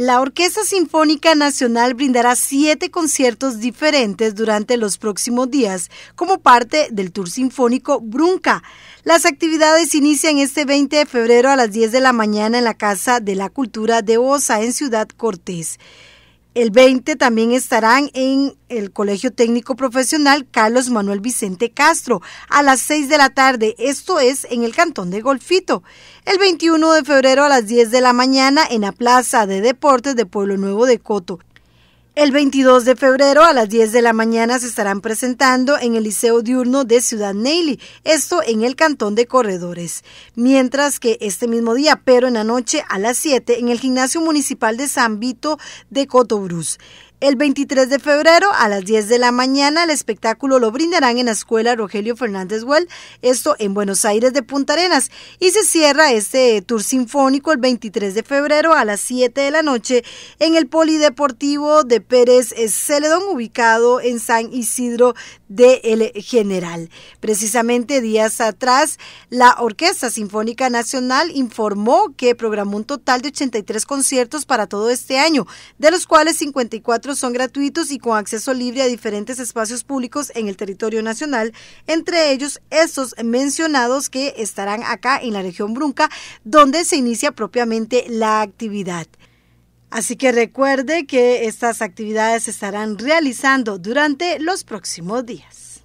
La Orquesta Sinfónica Nacional brindará siete conciertos diferentes durante los próximos días como parte del Tour Sinfónico Brunca. Las actividades inician este 20 de febrero a las 10 de la mañana en la Casa de la Cultura de Osa en Ciudad Cortés. El 20 también estarán en el Colegio Técnico Profesional Carlos Manuel Vicente Castro a las 6 de la tarde, esto es en el Cantón de Golfito. El 21 de febrero a las 10 de la mañana en la Plaza de Deportes de Pueblo Nuevo de Coto. El 22 de febrero a las 10 de la mañana se estarán presentando en el Liceo Diurno de Ciudad Neily, esto en el Cantón de Corredores. Mientras que este mismo día, pero en la noche a las 7, en el Gimnasio Municipal de San Vito de Cotobruz. El 23 de febrero a las 10 de la mañana el espectáculo lo brindarán en la escuela Rogelio Fernández Well, esto en Buenos Aires de Punta Arenas, y se cierra este tour sinfónico el 23 de febrero a las 7 de la noche en el Polideportivo de Pérez eh, Celedón, ubicado en San Isidro del general. Precisamente días atrás, la Orquesta Sinfónica Nacional informó que programó un total de 83 conciertos para todo este año, de los cuales 54 son gratuitos y con acceso libre a diferentes espacios públicos en el territorio nacional, entre ellos estos mencionados que estarán acá en la región Brunca, donde se inicia propiamente la actividad. Así que recuerde que estas actividades se estarán realizando durante los próximos días.